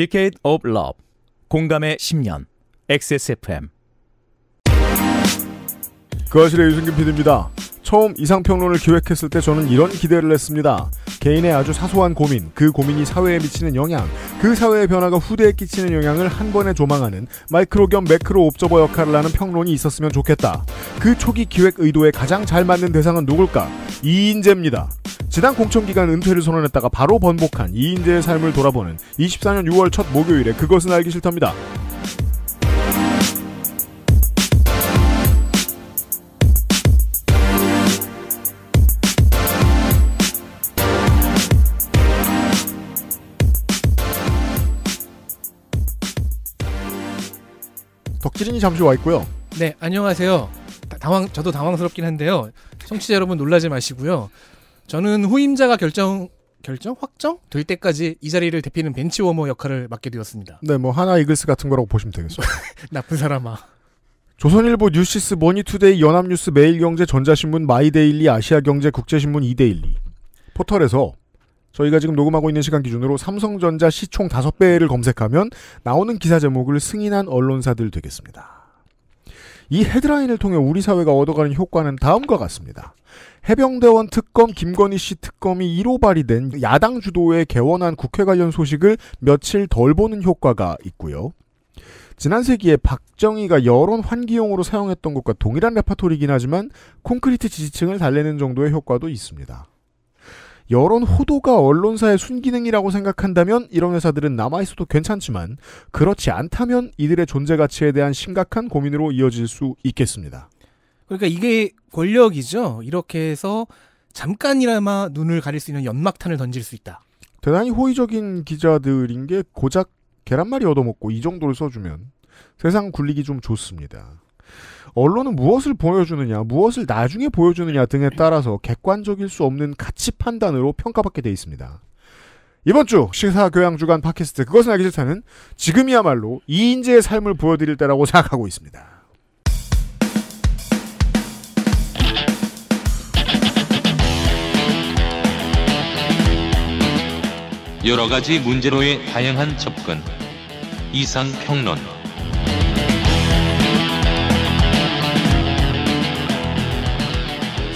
Decade of Love 공감의 10년 XSFM 거실의 유승균 PD입니다. 처음 이상평론을 기획했을 때 저는 이런 기대를 했습니다. 개인의 아주 사소한 고민, 그 고민이 사회에 미치는 영향, 그 사회의 변화가 후대에 끼치는 영향을 한 번에 조망하는 마이크로 겸 매크로 옵저버 역할을 하는 평론이 있었으면 좋겠다. 그 초기 기획 의도에 가장 잘 맞는 대상은 누굴까? 이인재입니다. 지난 공청기간 은퇴를 선언했다가 바로 번복한 이인재의 삶을 돌아보는 24년 6월 첫 목요일에 그것은 알기 싫답니다. 덕질인이 잠시 와 있고요. 네, 안녕하세요. 당황, 저도 당황스럽긴 한데요. 청취자 여러분 놀라지 마시고요. 저는 후임자가 결정 결정 확정 될 때까지 이 자리를 대피는 벤치워머 역할을 맡게 되었습니다. 네, 뭐 하나 이글스 같은 거라고 보시면 되겠어요. 나쁜 사람아. 조선일보, 뉴시스, 머니투데이, 연합뉴스, 매일경제, 전자신문, 마이데일리, 아시아경제, 국제신문, 이데일리 포털에서 저희가 지금 녹음하고 있는 시간 기준으로 삼성전자 시총 5배를 검색하면 나오는 기사 제목을 승인한 언론사들 되겠습니다. 이 헤드라인을 통해 우리 사회가 얻어가는 효과는 다음과 같습니다. 해병대원 특검 김건희 씨 특검이 1호 발의된 야당 주도의 개원한 국회 관련 소식을 며칠 덜 보는 효과가 있고요. 지난 세기에 박정희가 여론 환기용으로 사용했던 것과 동일한 레파토리이긴 하지만 콘크리트 지지층을 달래는 정도의 효과도 있습니다. 여론 호도가 언론사의 순기능이라고 생각한다면 이런 회사들은 남아있어도 괜찮지만 그렇지 않다면 이들의 존재 가치에 대한 심각한 고민으로 이어질 수 있겠습니다. 그러니까 이게 권력이죠. 이렇게 해서 잠깐이라마 눈을 가릴 수 있는 연막탄을 던질 수 있다. 대단히 호의적인 기자들인 게 고작 계란말이 얻어먹고 이 정도를 써주면 세상 굴리기 좀 좋습니다. 언론은 무엇을 보여주느냐, 무엇을 나중에 보여주느냐 등에 따라서 객관적일 수 없는 가치 판단으로 평가받게 돼 있습니다. 이번 주 시사교양 주간 팟캐스트 그것은 알기 싫다는 지금이야말로 이인재의 삶을 보여드릴 때라고 생각하고 있습니다. 여러 가지 문제로의 다양한 접근 이상 평론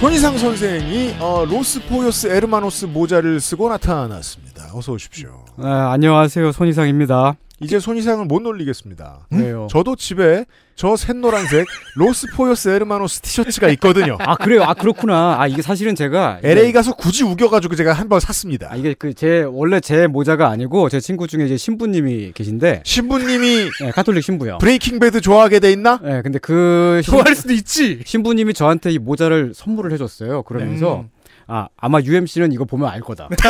손희상 선생이 어, 로스포요스 에르마노스 모자를 쓰고 나타났습니다. 어서 오십시오. 아, 안녕하세요. 손이상입니다. 이제 손이상을 못 놀리겠습니다. 네. 왜요? 저도 집에 저 샛노란색 로스포요스 에르마노스 티셔츠가 있거든요. 아 그래요? 아 그렇구나. 아 이게 사실은 제가 LA 가서 굳이 우겨가지고 제가 한 번 샀습니다. 아, 이게 그 제 원래 제 모자가 아니고 제 친구 중에 이제 신부님이 계신데 신부님이 네, 카톨릭 신부요. 브레이킹 배드 좋아하게 돼 있나? 네, 근데 그 신, 좋아할 수도 있지. 신부님이 저한테 이 모자를 선물을 해줬어요. 그러면서 음. 아 아마 UMC는 이거 보면 알 거다.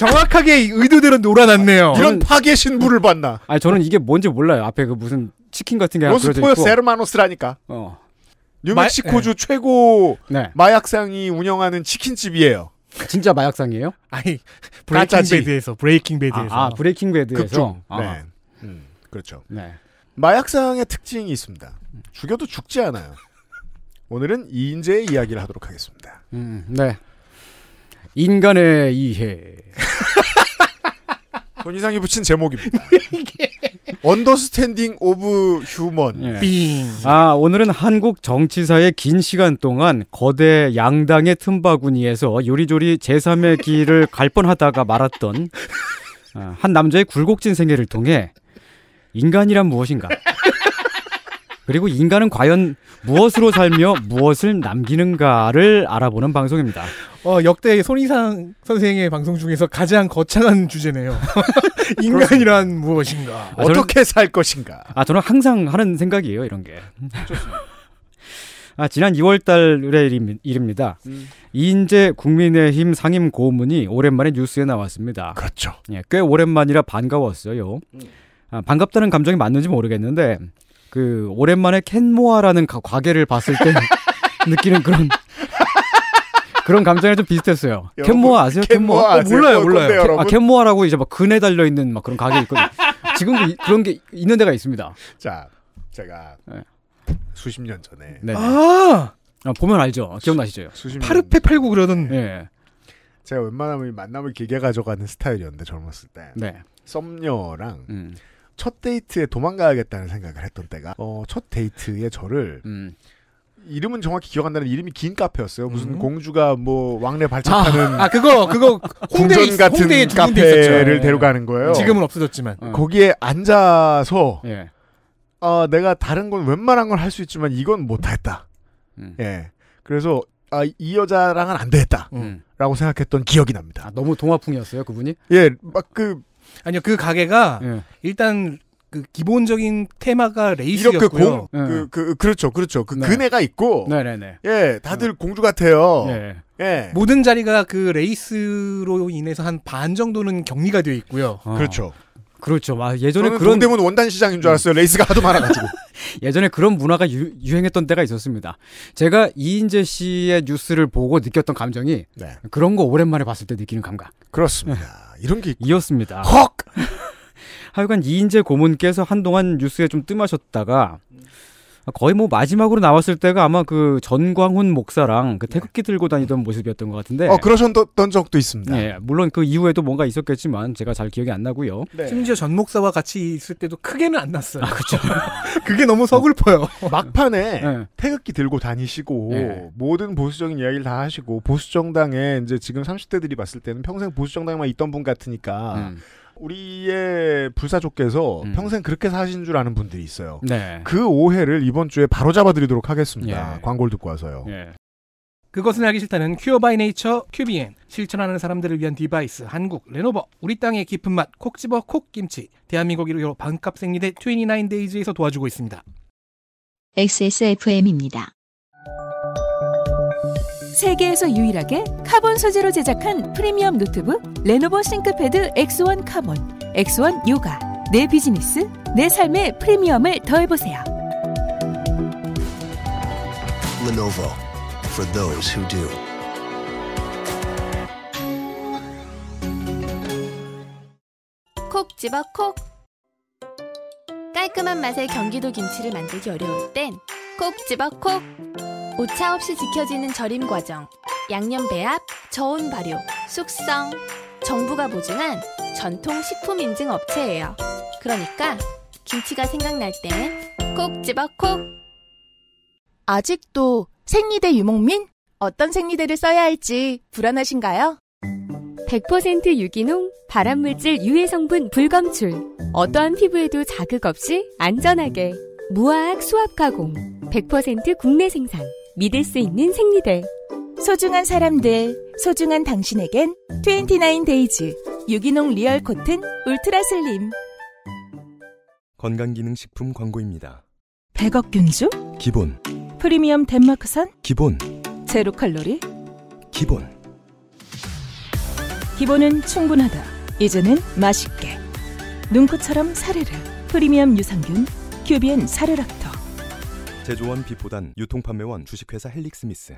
정확하게 의도대로 놀아놨네요. 아, 이런 파괴 신부를 봤나? 아 저는 이게 뭔지 몰라요. 앞에 그 무슨 치킨 같은 게 로스포요 세르마노스라니까. 어. 뉴멕시코주 네. 최고 네. 마약상이 운영하는 치킨집이에요. 진짜 마약상이에요? 아니 브레이킹 베드에서 브레이킹 베드에서 아, 아 브레이킹 베드에서 극중. 아. 네. 음, 그렇죠. 네. 마약상의 특징이 있습니다. 죽여도 죽지 않아요. 오늘은 이인재의 이야기를 하도록 하겠습니다. 음, 네. 인간의 이해. 권이상이 붙인 제목입니다. 언더스탠딩 오브 휴먼. 아, 오늘은 한국 정치사의 긴 시간 동안 거대 양당의 틈바구니에서 요리조리 제3의 길을 갈 뻔하다가 말았던 아, 한 남자의 굴곡진 생애를 통해 인간이란 무엇인가? 그리고 인간은 과연 무엇으로 살며 무엇을 남기는가를 알아보는 방송입니다. 어, 역대 손희상 선생의 방송 중에서 가장 거창한 주제네요. 인간이란 무엇인가? 아, 저는, 어떻게 살 것인가? 아, 저는 항상 하는 생각이에요, 이런 게. 아, 지난 2월 달의 일입니다. 음. 이인재 국민의힘 상임 고문이 오랜만에 뉴스에 나왔습니다. 그렇죠. 예, 꽤 오랜만이라 반가웠어요. 음. 아, 반갑다는 감정이 맞는지 모르겠는데 그 오랜만에 캔모아라는 과계를 봤을 때 느끼는 그런 그런 감정이 좀 비슷했어요. 캔모아 아세요? 캔모아, 캔모아. 어, 어, 몰라요, 몰라요. 캔, 아, 캔모아라고 이제 막 근에 달려 있는 막 그런 가게 있거든요. 지금도 그 그런 게 있는 데가 있습니다. 자, 제가 네. 수십 년 전에 네 아! 아 보면 알죠. 기억나시죠? 수, 파르페 팔고 그러던. 네. 네. 제가 웬만하면 만남을 길게 가져가는 스타일이었는데 젊었을 때. 네. 썸녀랑 음. 첫 데이트에 도망가야겠다는 생각을 했던 때가 어, 첫 데이트에 저를 음. 이름은 정확히 기억 안 나는 이름이 긴 카페였어요. 무슨 음. 공주가 뭐 왕래 발작하는 아, 아, 그거 그거 궁전 같은 홍대에 카페를 예. 데려가는 거예요. 지금은 없어졌지만 어. 거기에 앉아서 예. 아 내가 다른 건 웬만한 걸 할 수 있지만 이건 못했다 음. 예. 그래서 아, 이 여자랑은 안됐다 음. 라고 생각했던 기억이 납니다. 아, 너무 동화풍이었어요, 그분이? 예, 막그 아니요 그 가게가 예. 일단 그 기본적인 테마가 레이스였고요. 이렇게 공, 네. 그, 그, 그렇죠, 그렇죠. 그 네. 그네가 있고, 네네네. 예, 다들 네. 공주 같아요. 네. 예. 모든 자리가 그 레이스로 인해서 한 반 정도는 격리가 되어 있고요. 어. 그렇죠. 그렇죠. 아, 예전에 그런 대문 원단 시장인 줄 알았어요. 레이스가 하도 많아가지고. 예전에 그런 문화가 유, 행했던 때가 있었습니다. 제가 이인재 씨의 뉴스를 보고 느꼈던 감정이 네. 그런 거 오랜만에 봤을 때 느끼는 감각. 그렇습니다. 네. 이런 게 있고. 이었습니다. 헉! 하여간 이인재 고문께서 한동안 뉴스에 좀 뜸하셨다가 음. 거의 뭐 마지막으로 나왔을 때가 아마 그 전광훈 목사랑 그 네. 태극기 들고 다니던 모습이었던 것 같은데. 어 그러셨던 적도 있습니다. 예, 물론 그 이후에도 뭔가 있었겠지만 제가 잘 기억이 안 나고요. 네. 심지어 전 목사와 같이 있을 때도 크게는 안 났어요. 아, 그렇죠. 그게 너무 서글퍼요. 막판에 네. 태극기 들고 다니시고 네. 모든 보수적인 이야기를 다 하시고 보수 정당에 이제 지금 30대들이 봤을 때는 평생 보수 정당에만 있던 분 같으니까. 음. 우리의 불사조께서 음. 평생 그렇게 사신 줄 아는 분들이 있어요. 네. 그 오해를 이번 주에 바로 잡아드리도록 하겠습니다. 예. 광고를 듣고 와서요. 예. 그것은 알기 싫다는 큐어 바이 네이처 큐비엔 실천하는 사람들을 위한 디바이스 한국 레노버 우리 땅의 깊은 맛콕 집어 콕 김치 대한민국 이호 반값 생리대 29데이즈에서 도와주고 있습니다. XSFM입니다. 세계에서 유일하게 카본 소재로 제작한 프리미엄 노트북 레노버 싱크패드 X1 카본, X1 요가. 내 비즈니스, 내 삶의 프리미엄을 더해보세요. Lenovo for those who do. 콕 집어 콕. 깔끔한 맛의 경기도 김치를 만들기 어려울 땐 콕 집어 콕. 오차 없이 지켜지는 절임 과정, 양념 배합, 저온 발효, 숙성. 정부가 보증한 전통 식품 인증 업체예요. 그러니까 김치가 생각날 땐꼭 집어 콕. 아직도 생리대 유목민? 어떤 생리대를 써야 할지 불안하신가요? 100% 유기농, 발암물질 유해 성분 불검출. 어떠한 피부에도 자극 없이 안전하게 무화학 수압 가공. 100% 국내 생산. 믿을 수 있는 생리대 소중한 사람들 소중한 당신에겐 29데이즈 유기농 리얼 코튼 울트라 슬림 건강기능식품 광고입니다. 100억 균주 기본 프리미엄 덴마크산 기본 제로 칼로리 기본 기본은 충분하다. 이제는 맛있게 눈코처럼 사르르 프리미엄 유산균 큐비엔 사르락 제조원 비보단 유통판매원 주식회사 헬릭스미스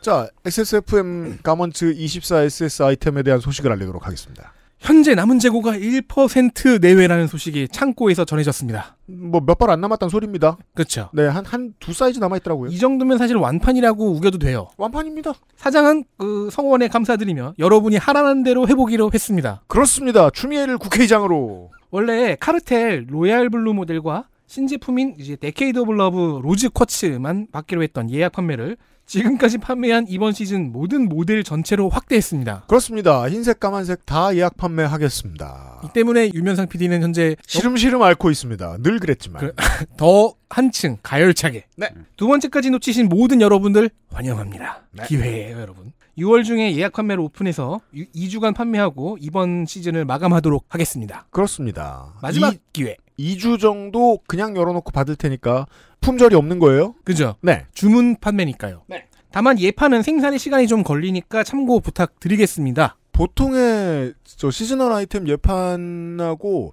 자 XSFM 가먼츠 24SS 아이템에 대한 소식을 알리도록 하겠습니다. 현재 남은 재고가 1% 내외라는 소식이 창고에서 전해졌습니다. 뭐 몇 발 안 남았다는 소리입니다. 그렇죠. 네, 한 한 두 사이즈 남아 있더라고요. 이 정도면 사실 완판이라고 우겨도 돼요. 완판입니다. 사장은 그 성원에 감사드리며 여러분이 하라는 대로 해보기로 했습니다. 그렇습니다. 추미애를 국회의장으로 원래 카르텔 로얄 블루 모델과 신제품인 이제 데케이드 오브 러브 로즈 쿼츠만 받기로 했던 예약 판매를 지금까지 판매한 이번 시즌 모든 모델 전체로 확대했습니다. 그렇습니다. 흰색, 까만색 다 예약 판매하겠습니다. 이 때문에 유면상 PD는 현재 시름시름 앓고 있습니다. 늘 그랬지만 그, 더 한층 가열차게 네. 두 번째까지 놓치신 모든 여러분들 환영합니다. 네. 기회예요, 여러분. 6월 중에 예약 판매를 오픈해서 2주간 판매하고 이번 시즌을 마감하도록 하겠습니다. 그렇습니다. 마지막 이, 기회. 2주 정도 그냥 열어놓고 받을 테니까 품절이 없는 거예요? 그죠. 네. 주문 판매니까요. 네. 다만 예판은 생산의 시간이 좀 걸리니까 참고 부탁드리겠습니다. 보통의 저 시즈널 아이템 예판하고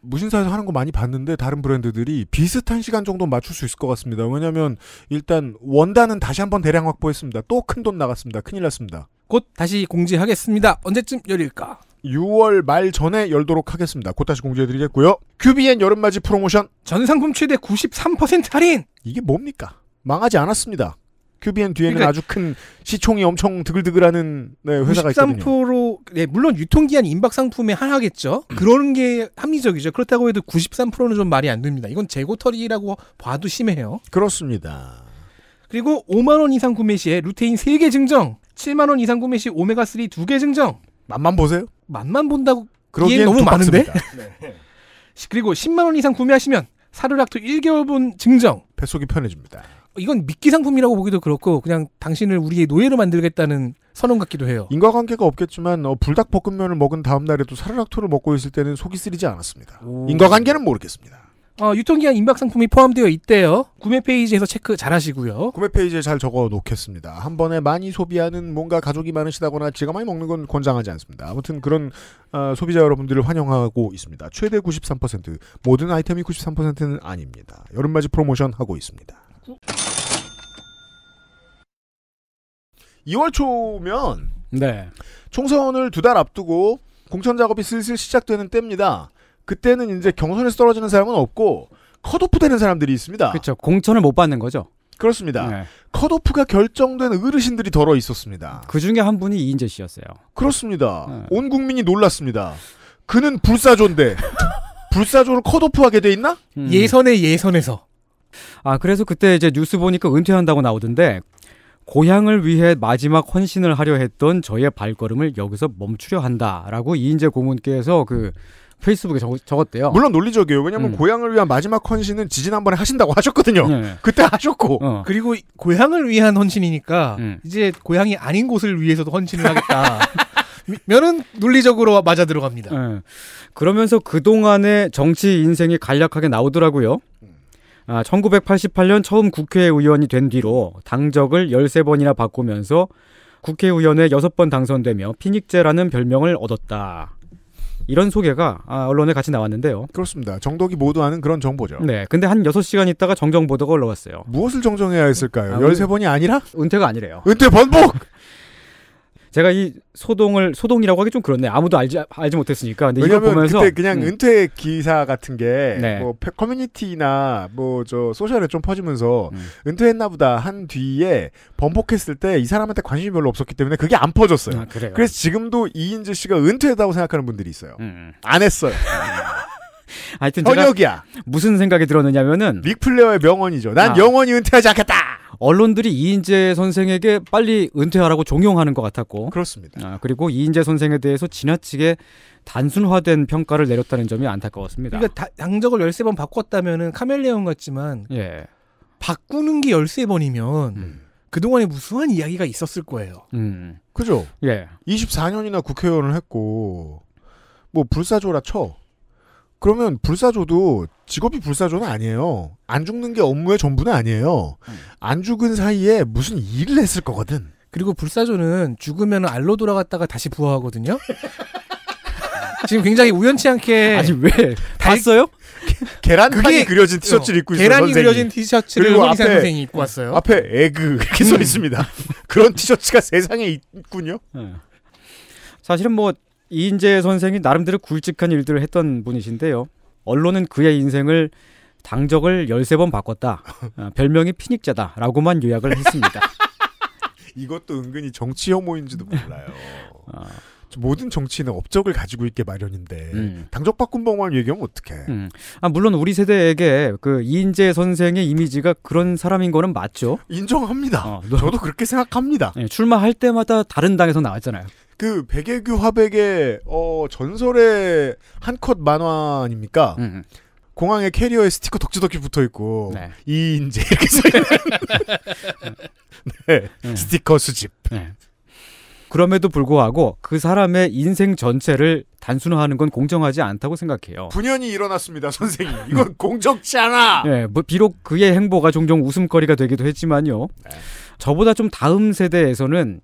무신사에서 하는 거 많이 봤는데 다른 브랜드들이 비슷한 시간 정도 맞출 수 있을 것 같습니다. 왜냐하면 일단 원단은 다시 한번 대량 확보했습니다. 또 큰 돈 나갔습니다. 큰일 났습니다. 곧 다시 공지하겠습니다. 언제쯤 열릴까? 6월 말 전에 열도록 하겠습니다. 곧 다시 공지해드리겠고요. 큐비엔 여름맞이 프로모션 전 상품 최대 93% 할인. 이게 뭡니까? 망하지 않았습니다. 큐비엔 뒤에는 그러니까 아주 큰 시총이 엄청 드글드글하는 네, 회사가 있거든요. 93% 네, 물론 유통기한 임박 상품에 하나겠죠. 음. 그런 게 합리적이죠. 그렇다고 해도 93%는 좀 말이 안 됩니다. 이건 재고털이라고 봐도 심해요. 그렇습니다. 그리고 5만 원 이상 구매 시에 루테인 3개 증정, 7만 원 이상 구매 시 오메가 3 2개 증정, 맛만 보세요. 맛만 본다고 그러기엔 너무 많은데. 네. 그리고 10만 원 이상 구매하시면 사르락토 1개월분 증정. 뱃속이 편해집니다. 이건 미끼 상품이라고 보기도 그렇고 그냥 당신을 우리의 노예로 만들겠다는 선언 같기도 해요. 인과관계가 없겠지만 어, 불닭 볶음면을 먹은 다음 날에도 사르락토를 먹고 있을 때는 속이 쓰리지 않았습니다. 오. 인과관계는 모르겠습니다. 어, 유통기한 임박 상품이 포함되어 있대요. 구매 페이지에서 체크 잘 하시고요. 구매 페이지에 잘 적어 놓겠습니다. 한 번에 많이 소비하는 뭔가 가족이 많으시다거나 지가 많이 먹는 건 권장하지 않습니다. 아무튼 그런 어, 소비자 여러분들을 환영하고 있습니다. 최대 93% 모든 아이템이 93%는 아닙니다. 여름맞이 프로모션 하고 있습니다. 2월 초면 네. 총선을 두 달 앞두고 공천 작업이 슬슬 시작되는 때입니다. 그때는 이제 경선에서 떨어지는 사람은 없고 컷오프 되는 사람들이 있습니다. 그렇죠. 공천을 못 받는 거죠. 그렇습니다. 네. 컷오프가 결정된 어르신들이 덜어 있었습니다. 그 중에 한 분이 이인재 씨였어요. 그렇습니다. 네. 온 국민이 놀랐습니다. 그는 불사조인데 불사조를 컷오프하게 돼 있나? 음. 예선의 예선에서. 아 그래서 그때 이제 뉴스 보니까 은퇴한다고 나오던데 고향을 위해 마지막 헌신을 하려 했던 저의 발걸음을 여기서 멈추려 한다라고 이인재 고문께서 그 페이스북에 적, 었대요 물론 논리적이에요. 왜냐하면 음. 고향을 위한 마지막 헌신은 지진 한 번에 하신다고 하셨거든요. 네. 그때 하셨고 어. 그리고 고향을 위한 헌신이니까 음. 이제 고향이 아닌 곳을 위해서도 헌신을 하겠다. 면은 논리적으로 맞아 들어갑니다. 네. 그러면서 그동안의 정치 인생이 간략하게 나오더라고요. 아, 1988년 처음 국회의원이 된 뒤로 당적을 13번이나 바꾸면서 국회의원에 6번 당선되며 피닉제라는 별명을 얻었다. 이런 소개가 아, 언론에 같이 나왔는데요. 그렇습니다. 정덕이 모두 아는 그런 정보죠. 네. 근데 한 6시간 있다가 정정 보도가 올라왔어요. 무엇을 정정해야 했을까요? 아, 13번이 아니라? 은퇴가 아니래요. 은퇴 번복! 제가 이 소동을 소동이라고 하기 좀 그렇네. 아무도 알지 알지 못했으니까. 근데 이걸 보면서 그때 그냥 음. 은퇴 기사 같은 게뭐 네. 뭐 커뮤니티나 뭐 저 소셜에 좀 퍼지면서 음. 은퇴했나보다 한 뒤에 번복했을 때 이 사람한테 관심이 별로 없었기 때문에 그게 안 퍼졌어요. 아, 그래서 지금도 이인재 씨가 은퇴했다고 생각하는 분들이 있어요. 음. 음. 안 했어요. 음. 하여튼 현역이야. 무슨 생각이 들었느냐면은 릭플레어의 명언이죠. 난 아. 영원히 은퇴하지 않겠다. 언론들이 이인재 선생에게 빨리 은퇴하라고 종용하는 것 같았고 그렇습니다. 아, 그리고 이인재 선생에 대해서 지나치게 단순화된 평가를 내렸다는 점이 안타까웠습니다. 그러니까 다, 당적을 열세 번 바꿨다면은 카멜레온 같지만 예. 바꾸는 게 열세 번이면 음. 그동안에 무수한 이야기가 있었을 거예요. 음. 그죠? 예. 24년이나 국회의원을 했고 뭐 불사조라 쳐. 그러면 불사조도 직업이 불사조는 아니에요. 안 죽는 게 업무의 전부는 아니에요. 음. 안 죽은 사이에 무슨 일을 했을 거거든. 그리고 불사조는 죽으면 알로 돌아갔다가 다시 부화하거든요. 지금 굉장히 우연치 않게 아니 왜 봤어요? 계란이 그게- 그려진 티셔츠를 어, 입고 계란이 선생님. 그려진 티셔츠를 그리고 앞에- 선생이 입고 왔어요. 앞에 에그 이렇게 써 있습니다. 음. 그런 티셔츠가 세상에 있군요. 네. 사실은 뭐 이인재 선생이 나름대로 굵직한 일들을 했던 분이신데요. 언론은 그의 인생을 당적을 열세 번 바꿨다. 어, 별명이 피닉자다라고만 요약을 했습니다. 이것도 은근히 정치 혐오인지도 몰라요. 어. 모든 정치인은 업적을 가지고 있게 마련인데 음. 당적 바꾼 방만 얘기하면 어떡해. 음. 아 물론 우리 세대에게 그 이인재 선생의 이미지가 그런 사람인 거는 맞죠. 인정합니다. 어, 저도 그렇게 생각합니다. 네, 출마할 때마다 다른 당에서 나왔잖아요. 그 백예규 화백의 어, 전설의 한 컷 만화 아닙니까? 음, 음. 공항에 캐리어에 스티커 덕지덕지 붙어 있고 네. 이 인재 이렇게 써 있는 네. 음. 스티커 수집. 네. 그럼에도 불구하고 그 사람의 인생 전체를 단순화하는 건 공정하지 않다고 생각해요. 분연이 일어났습니다, 선생님. 이건 음. 공정치 않아. 네, 뭐 비록 그의 행보가 종종 웃음거리가 되기도 했지만요. 네. 저보다 좀 다음 세대에서는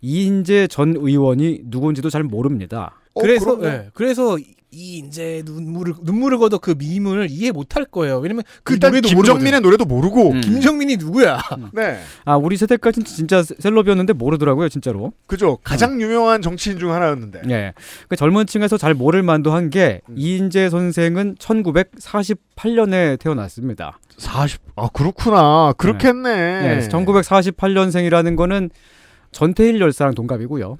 이인재 전 의원이 누군지도 잘 모릅니다. 어, 그래서 네, 그래서 이인재 눈물을 눈물을 걷어 그미 밈을 이해 못할 거예요. 왜냐면 그 일단 노래도 김정민의 모르거든. 노래도 모르고 음. 김정민이 누구야? 음. 네. 아 우리 세대까지는 진짜 셀럽이었는데 모르더라고요, 진짜로. 그죠. 음. 가장 음. 유명한 정치인 중 하나였는데. 네. 그 젊은층에서 잘 모를 만도 한게 음. 이인재 선생은 1948년에 태어났습니다. 40. 아 그렇구나. 그렇겠네. 네. 네. 1948년생이라는 거는 전태일 열사랑 동갑이고요.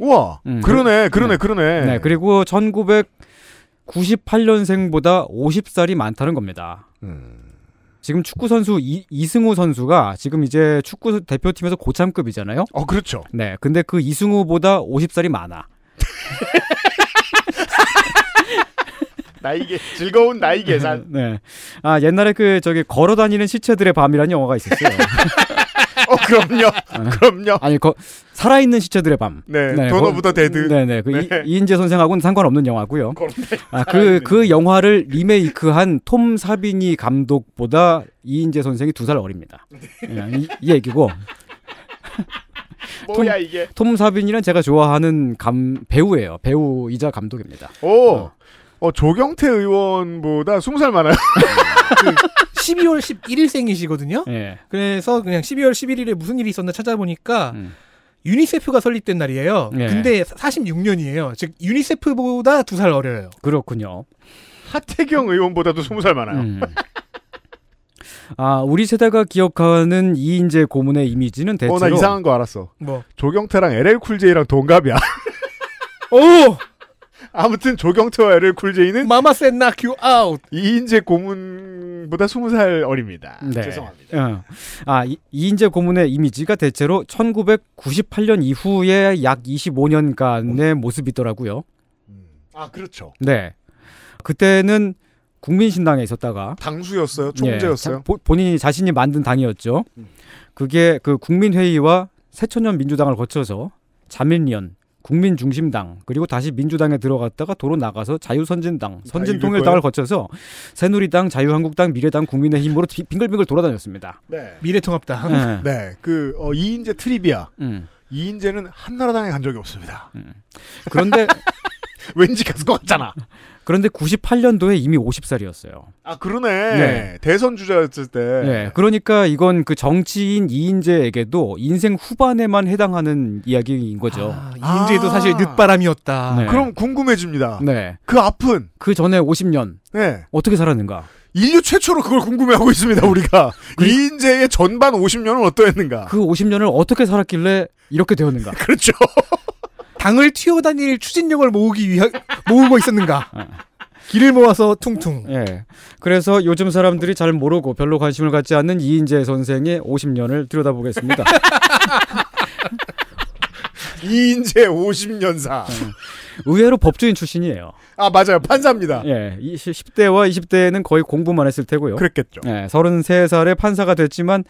우와, 음, 네. 그러네, 그러네, 네. 그러네. 네, 그리고 1998년생보다 50살이 많다는 겁니다. 음. 지금 축구 선수 이, 이승우 선수가 지금 이제 축구 대표팀에서 고참급이잖아요. 어, 그렇죠. 네, 근데 그 이승우보다 50살이 많아. 나이게 즐거운 나이 계산. 네. 아 옛날에 그 저기 걸어 다니는 시체들의 밤이라는 영화가 있었어요. 어, 그럼요. 네. 그럼요. 아니, 거, 살아있는 시체들의 밤. 네. 네돈 오브 더 데드. 네네. 그 네. 이, 인재 선생하고는 상관없는 영화고요. 아, 그, 그 영화를 리메이크한 톰 사빈이 감독보다 이인재 선생이 두 살 어립니다. 네. 이, 이 얘기고. 뭐야 이게? 톰 사빈이란 제가 좋아하는 감 배우예요. 배우이자 감독입니다. 오, 어. 어 조경태 의원보다 20살 많아요. 그, 12월 11일생이시거든요. 예. 그래서 그냥 12월 11일에 무슨 일이 있었나 찾아보니까 음. 유니세프가 설립된 날이에요. 예. 근데 46년이에요. 즉 유니세프보다 두 살 어려요. 그렇군요. 하태경 의원보다도 스무 살 많아요. 음. 아, 우리 세대가 기억하는 이인재 고문의 이미지는 대체로 어, 나 이상한 거 알았어. 뭐? 조경태랑 LL 쿨제이랑 동갑이야. 오! 아무튼 조경태와를 쿨제이는 마마 셋나 n o c k 이인재 고문보다 20살 어립니다. 네. 죄송합니다. 어. 아 이, 인재 고문의 이미지가 대체로 1998년 이후에 약 25년간의 음. 모습이더라고요. 음. 아 그렇죠. 네. 그때는 국민신당에 있었다가 당수였어요, 총재였어요. 예, 자, 본인이 자신이 만든 당이었죠. 음. 그게 그 국민회의와 새천년 민주당을 거쳐서 자민련 국민중심당 그리고 다시 민주당에 들어갔다가 도로 나가서 자유선진당 선진통일당을 아, 거쳐서 새누리당 자유한국당 미래당 국민의힘으로 빙글빙글 돌아다녔습니다. 네. 미래통합당. 네. 네. 그 어, 이인재 트리비아. 음. 이인재는 한나라당에 간 적이 없습니다. 음. 그런데 왠지 계속 왔잖아. 그런데 98년도에 이미 50살이었어요. 아 그러네. 네. 대선 주자였을 때. 네. 그러니까 이건 그 정치인 이인재에게도 인생 후반에만 해당하는 이야기인 거죠. 아, 아. 이인재도 아~ 사실 늦바람이었다. 네. 그럼 궁금해집니다. 네. 그 앞은 그 전에 50년. 네. 어떻게 살았는가? 인류 최초로 그걸 궁금해하고 있습니다, 우리가. 그 이인재의 전반 50년은 어떠했는가? 그 50년을 어떻게 살았길래 이렇게 되었는가? 그렇죠. 당을 튀어다닐 추진력을 모으기 위해 모으고 있었는가? 길을 모아서 퉁퉁. 예. 그래서 요즘 사람들이 잘 모르고 별로 관심을 갖지 않는 이인재 선생의 50년을 들여다보겠습니다. 이인재 50년사. 어. 의외로 법조인 출신이에요. 아, 맞아요. 판사입니다. 예. 10대와 20대에는 거의 공부만 했을 테고요. 그랬겠죠. 예. 33살에 판사가 됐지만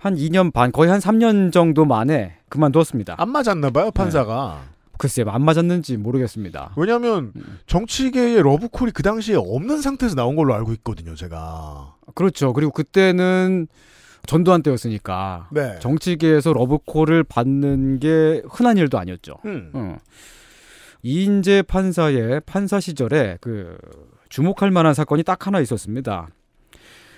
한 2년 반, 거의 한 3년 정도 만에 그만두습니다안 맞았나 봐요, 판사가. 예. 글쎄요, 안 맞았는지 모르겠습니다. 왜냐하면 음. 정치계의 러브콜이 그 당시에 없는 상태에서 나온 걸로 알고 있거든요, 제가. 그렇죠. 그리고 그때는 전두환 때였으니까 네. 정치계에서 러브콜을 받는 게 흔한 일도 아니었죠. 음. 음. 이인재 판사의 판사 시절에 그 주목할 만한 사건이 딱 하나 있었습니다.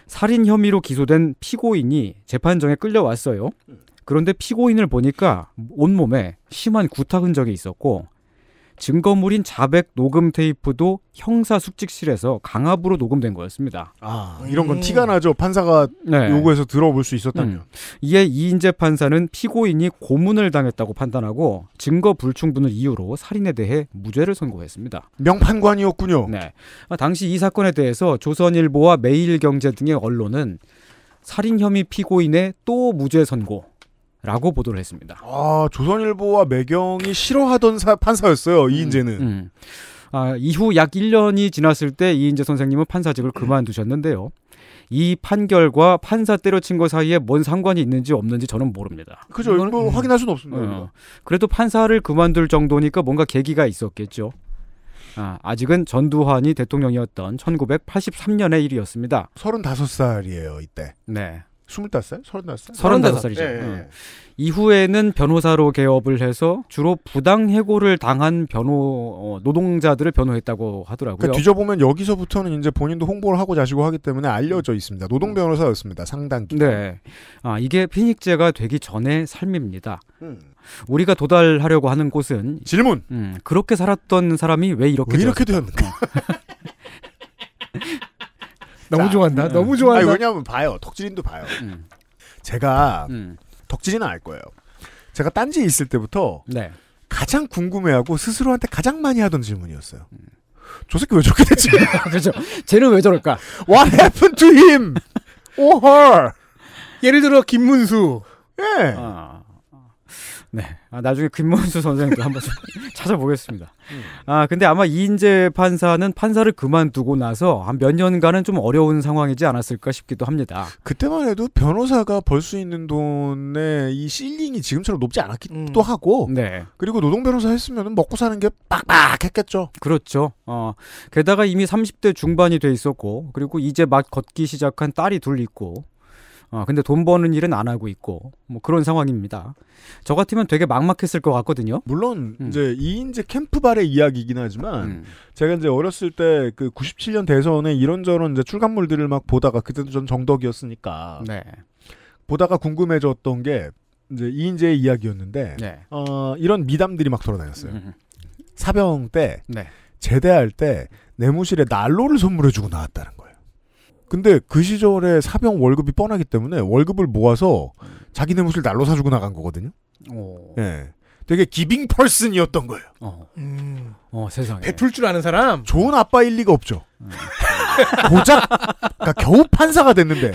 살인 혐의로 기소된 피고인이 재판정에 끌려왔어요. 음. 그런데 피고인을 보니까 온몸에 심한 구타 흔적이 있었고 증거물인 자백 녹음 테이프도 형사 숙직실에서 강압으로 녹음된 거였습니다. 아, 음. 이런 건 티가 나죠. 판사가 네. 요구해서 들어볼 수 있었다면. 음. 이에 이인재 판사는 피고인이 고문을 당했다고 판단하고 증거 불충분을 이유로 살인에 대해 무죄를 선고했습니다. 명판관이었군요. 네. 아, 당시 이 사건에 대해서 조선일보와 매일경제 등의 언론은 살인 혐의 피고인의 또 무죄 선고 라고 보도를 했습니다. 아, 조선일보와 매경이 싫어하던 사, 판사였어요, 음, 이인재는. 음. 아, 이후 약 1년이 지났을 때 이인재 선생님은 판사직을 그만두셨는데요. 이 판결과 판사 때려친 거 사이에 뭔 상관이 있는지 없는지 저는 모릅니다. 그죠. 이건, 뭐 음. 확인할 수는 없습니다. 어. 그래도 판사를 그만둘 정도니까 뭔가 계기가 있었겠죠. 아, 아직은 전두환이 대통령이었던 1983년의 일이었습니다. 35살이에요, 이때. 네. 25살? 35살? 35살이죠. 예, 예. 응. 이후에는 변호사로 개업을 해서 주로 부당 해고를 당한 변호 어, 노동자들을 변호했다고 하더라고요. 그러니까 뒤져보면 여기서부터는 이제 본인도 홍보를 하고 자시고 하기 때문에 알려져 있습니다. 노동 변호사였습니다. 상당 기 네. 아, 이게 피닉제가 되기 전의 삶입니다. 음. 우리가 도달하려고 하는 곳은 질문. 음, 그렇게 살았던 사람이 왜 이렇게 왜 이렇게 되었을까? 되었는가? 너무 자, 좋아한다. 음. 너무 좋아한다. 아니, 왜냐하면 봐요. 덕질인도 봐요. 음. 제가 음. 덕질인알 거예요. 제가 딴지 있을 때부터 네. 가장 궁금해하고 스스로한테 가장 많이 하던 질문이었어요. 저 새끼 왜 저렇게 됐지? 아, 그죠. 쟤는 왜 저럴까? What happened to him? Or her? 예를 들어 김문수. 예. 어. 네. 아, 나중에 김문수 선생님도 한번 찾아보겠습니다. 아, 근데 아마 이인재 판사는 판사를 그만두고 나서 한 몇 년간은 좀 어려운 상황이지 않았을까 싶기도 합니다. 그때만 해도 변호사가 벌 수 있는 돈의 이 실링이 지금처럼 높지 않았기도 음. 하고. 네. 그리고 노동 변호사 했으면 먹고 사는 게 빡빡했겠죠. 그렇죠. 어. 게다가 이미 30대 중반이 돼 있었고 그리고 이제 막 걷기 시작한 딸이 둘 있고 어, 근데 돈 버는 일은 안 하고 있고 뭐 그런 상황입니다. 저 같으면 되게 막막했을 것 같거든요. 물론 음. 이제 이인제 캠프발의 이야기이긴 하지만 음. 제가 이제 어렸을 때 그 97년 대선에 이런저런 이제 출간물들을 막 보다가 그때도 전 정덕이었으니까 네. 보다가 궁금해졌던 게 이제 이인제의 이야기였는데 네. 어, 이런 미담들이 막 돌아다녔어요. 음. 사병 때 네. 제대할 때 내무실에 난로를 선물해주고 나왔다는 거예요. 근데 그 시절에 사병 월급이 뻔하기 때문에 월급을 모아서 자기네 옷을 날로 사주고 나간 거거든요. 오. 어. 예. 되게 기빙 펄슨이었던 거예요. 어. 음. 어, 세상에. 베풀 줄 아는 사람? 좋은 아빠일 리가 없죠. 음. 고작, 그러니까 겨우 판사가 됐는데,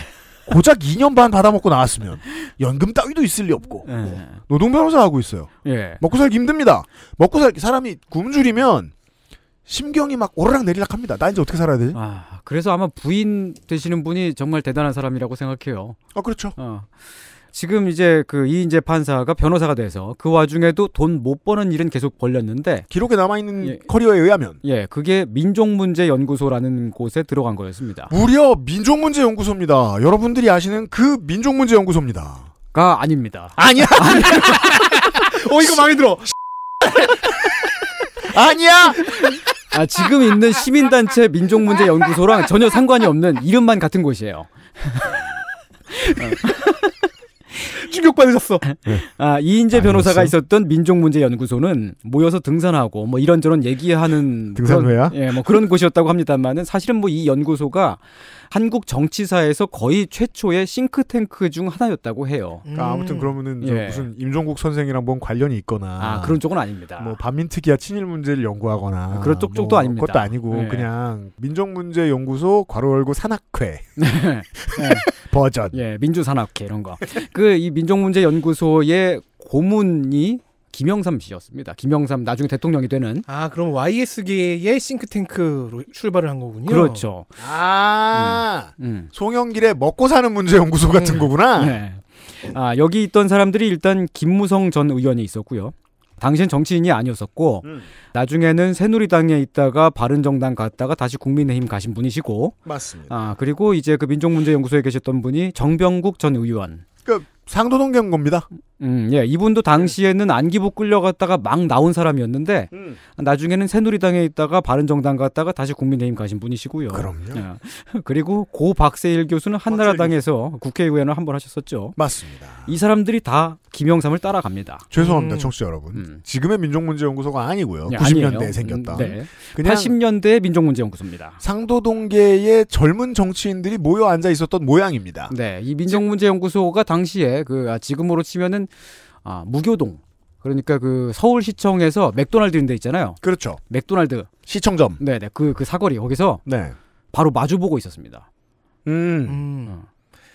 고작 2년 반 받아먹고 나왔으면, 연금 따위도 있을 리 없고, 예. 노동 변호사 하고 있어요. 예. 먹고 살기 힘듭니다. 먹고 살기, 사람이 굶주리면, 심경이 막 오르락 내리락 합니다. 나 이제 어떻게 살아야 되지? 아, 그래서 아마 부인 되시는 분이 정말 대단한 사람이라고 생각해요. 아, 그렇죠. 어. 지금 이제 그 이인재 판사가 변호사가 돼서 그 와중에도 돈 못 버는 일은 계속 벌렸는데 기록에 남아 있는 예, 커리어에 의하면 예, 그게 민족문제연구소라는 곳에 들어간 거였습니다. 무려 민족문제연구소입니다. 여러분들이 아시는 그 민족문제연구소입니다. 가 아닙니다. 아니야. 어 이거 마음에 들어. 아니야. 아, 지금 있는 시민단체 민족문제연구소랑 전혀 상관이 없는 이름만 같은 곳이에요. 충격받으셨어. 네. 아, 이인재 아, 변호사가 아니었어? 있었던 민족문제연구소는 모여서 등산하고 뭐 이런저런 얘기하는 등산회야? 그런, 예, 뭐 그런 곳이었다고 합니다만은 사실은 뭐 이 연구소가 한국 정치사에서 거의 최초의 싱크탱크 중 하나였다고 해요. 그러니까 음. 그 아무튼 그러면은 예. 무슨 임종국 선생이랑 뭔 관련이 있거나 아, 그런 쪽은 아닙니다. 뭐 반민특위와 친일 문제를 연구하거나 아, 그런 쪽도뭐 아닙니다. 그것도 아니고 예. 그냥 민족문제연구소 괄호 열고 산악회. 네. 네. 버전. 예, 민주산학회 이런 거. 그 이 민족문제연구소의 고문이 김영삼 씨였습니다. 김영삼 나중에 대통령이 되는. 아 그럼 YS계의 싱크탱크로 출발을 한 거군요. 그렇죠. 아 음, 음. 송영길의 먹고 사는 문제 연구소 같은 음. 거구나. 네. 아 여기 있던 사람들이 일단 김무성 전 의원이 있었고요. 당신 정치인이 아니었었고 음. 나중에는 새누리당에 있다가 바른정당 갔다가 다시 국민의힘 가신 분이시고 맞습니다. 아 그리고 이제 그 민족문제연구소에 계셨던 분이 정병국 전 의원. 그러니까 상도동계인 겁니다. 음, 예. 이분도 당시에는 안기부 끌려갔다가 막 나온 사람이었는데 음. 나중에는 새누리당에 있다가 바른정당 갔다가 다시 국민의힘 가신 분이시고요. 그럼요. 예. 그리고 고 박세일 교수는 한나라당에서 국회의원을 한 번 하셨었죠. 맞습니다. 이 사람들이 다 김영삼을 따라갑니다. 죄송합니다, 음. 청취자 여러분. 음. 지금의 민족문제연구소가 아니고요. 예, 90년대에 생겼다. 음, 네. 80년대 민족문제연구소입니다. 상도동계의 젊은 정치인들이 모여 앉아 있었던 모양입니다. 네, 이 민족문제연구소가 당시에 그 아, 지금으로 치면은 아, 무교동 그러니까 그 서울시청에서 맥도날드 인데 있잖아요. 그렇죠. 맥도날드 시청점. 네네 그그 그 사거리 거기서 네. 바로 마주 보고 있었습니다. 음. 음.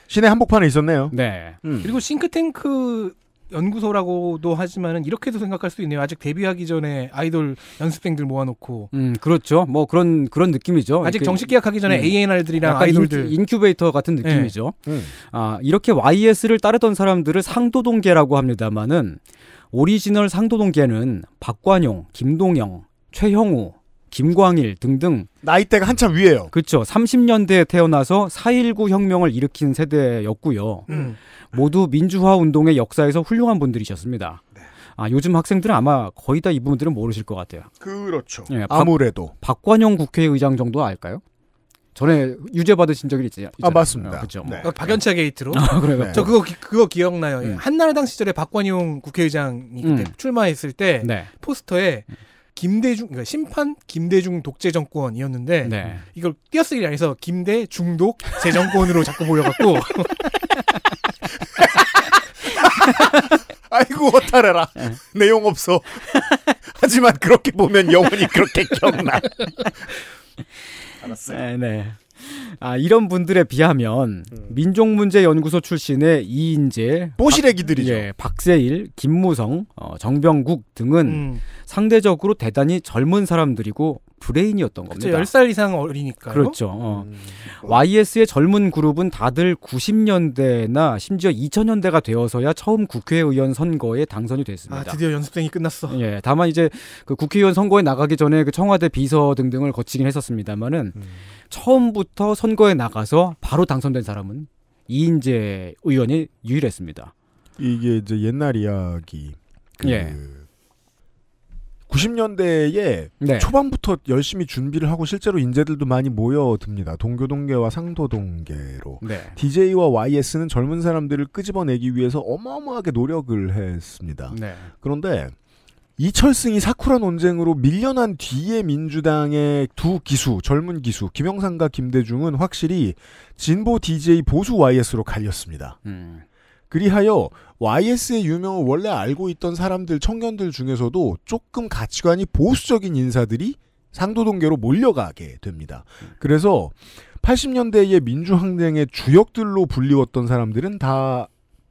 시내 한복판에 있었네요. 네. 음. 그리고 싱크탱크 연구소라고도 하지만은 이렇게도 생각할 수 있네요. 아직 데뷔하기 전에 아이돌 연습생들 모아놓고. 음, 그렇죠. 뭐 그런 그런 느낌이죠. 아직 정식 계약하기 전에 음, ANR들이랑 아이돌들 인, 큐베이터 같은 예. 느낌이죠. 네. 음. 아 이렇게 YS를 따르던 사람들을 상도동계라고 합니다만은 오리지널 상도동계는 박관용, 김동영, 최형우, 김광일 등등 나이대가 한참 위에요. 그렇죠. 30년대에 태어나서 4.19 혁명을 일으킨 세대였고요. 음. 모두 민주화 운동의 역사에서 훌륭한 분들이셨습니다. 네. 아, 요즘 학생들은 아마 거의 다 이분들은 모르실 것 같아요. 그렇죠. 예, 박, 아무래도 박관영 국회의장 정도 알까요? 전에 유죄 받으신 적이 있지. 아 맞습니다. 어, 그죠. 네. 아, 박연차 게이트로. 아, 그래요. 네. 저 그거 기, 그거 기억나요. 음. 한나라당 시절에 박관용 국회의장이 음. 출마했을 때 네. 포스터에 음. 김대중 그러니까 심판 김대중 독재 정권이었는데 네. 이걸 띄어쓰기를 안 해서 김대 중독 재정권으로 자꾸 보여갖고 아이고 허탈해라 네. 내용 없어 하지만 그렇게 보면 영원히 그렇게 기억나 알았어요 네. 네. 아, 이런 분들에 비하면 음. 민족문제연구소 출신의 이인재, 뽀시래기들이죠. 예, 박세일, 김무성, 어, 정병국 등은 음. 상대적으로 대단히 젊은 사람들이고 브레인이었던 겁니다. 그쵸, 10살 이상 어리니까요. 그렇죠. 어. 음. YS의 젊은 그룹은 다들 90년대나 심지어 2000년대가 되어서야 처음 국회의원 선거에 당선이 됐습니다. 아, 드디어 연습생이 끝났어. 예. 다만 이제 그 국회의원 선거에 나가기 전에 그 청와대 비서 등등을 거치긴 했었습니다만은 음. 처음부터 선거에 나가서 바로 당선된 사람은 이인재 의원이 유일했습니다. 이게 이제 옛날 이야기. 그... 예. 90년대에 네. 초반부터 열심히 준비를 하고 실제로 인재들도 많이 모여듭니다. 동교동계와 상도동계로. 네. DJ와 YS는 젊은 사람들을 끄집어내기 위해서 어마어마하게 노력을 했습니다. 네. 그런데 이철승이 사쿠라 논쟁으로 밀려난 뒤에 민주당의 두 기수, 젊은 기수, 김영삼과 김대중은 확실히 진보 DJ 보수 YS로 갈렸습니다. 음. 그리하여 YS의 유명을 원래 알고 있던 사람들 청년들 중에서도 조금 가치관이 보수적인 인사들이 상도동계로 몰려가게 됩니다. 그래서 80년대의 민주항쟁의 주역들로 불리웠던 사람들은 다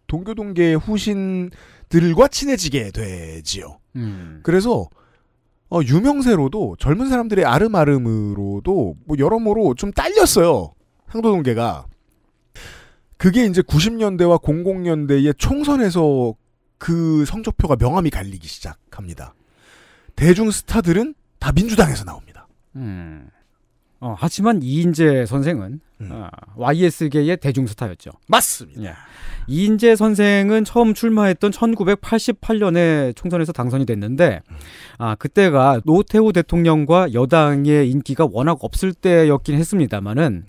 동교동계 의 후신들과 친해지게 되지요. 음. 그래서 어, 유명세로도 젊은 사람들의 아름아름으로도 뭐 여러모로 좀 딸렸어요. 상도동계가. 그게 이제 90년대와 00년대의 총선에서 그 성적표가 명암이 갈리기 시작합니다. 대중 스타들은 다 민주당에서 나옵니다. 음. 어, 하지만 이인재 선생은 음. 어, 아, YS계의 대중 스타였죠. 맞습니다. 예. 이인재 선생은 처음 출마했던 1988년에 총선에서 당선이 됐는데 아, 그때가 노태우 대통령과 여당의 인기가 워낙 없을 때였긴 했습니다만은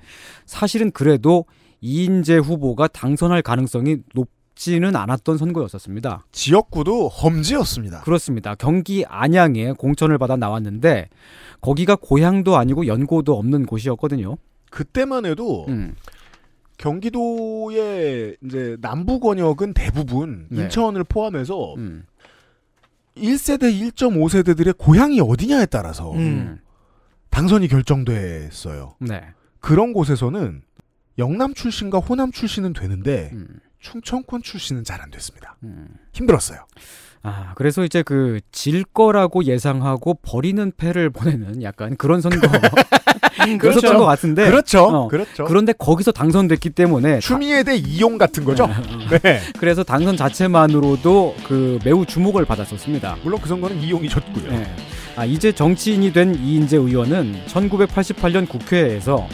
사실은 그래도 이인재 후보가 당선할 가능성이 높지는 않았던 선거였었습니다. 지역구도 험지였습니다. 그렇습니다. 경기 안양에 공천을 받아 나왔는데 거기가 고향도 아니고 연고도 없는 곳이었거든요. 그때만 해도 음. 경기도의 이제 남부 권역은 대부분 네. 인천을 포함해서 음. 1세대, 1.5세대들의 고향이 어디냐에 따라서 음. 당선이 결정됐어요. 네. 그런 곳에서는 영남 출신과 호남 출신은 되는데 음. 충청권 출신은 잘 안 됐습니다. 음. 힘들었어요. 아, 그래서 이제 그 질 거라고 예상하고 버리는 패를 보내는 약간 그런 선거. 그렇죠. 것 같은데. 그렇죠. 어, 그렇죠. 그런데 거기서 당선됐기 때문에 추미애 대 이용 같은 거죠. 네, 어. 네. 그래서 당선 자체만으로도 그 매우 주목을 받았었습니다. 물론 그 선거는 이용이 졌고요. 네. 아, 이제 정치인이 된 이인재 의원은 1988년 국회에서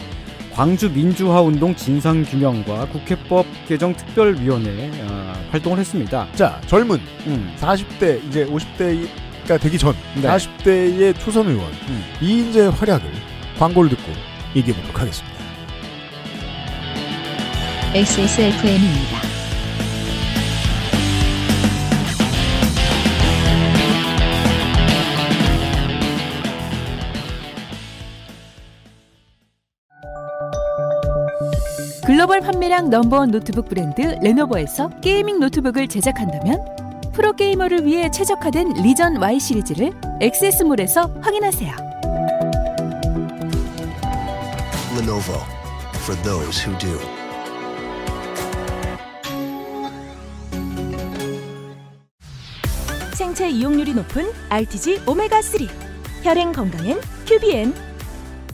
광주 민주화 운동 진상 규명과 국회법 개정 특별위원회 어, 활동을 했습니다. 자, 젊은 음. 40대 이제 50대가 되기 전 네. 40대의 초선 의원 음. 이인재 활약을 광고를 듣고 얘기해 보도록 하겠습니다. XSFM입니다. 글로벌 판매량 넘버원 노트북 브랜드 레노버에서 게이밍 노트북을 제작한다면 프로게이머를 위해 최적화된 리전 Y 시리즈를 액세스몰에서 확인하세요. Lenovo for those who do. 생체 이용률이 높은 RTG 오메가 3. 혈행 건강엔 큐비엔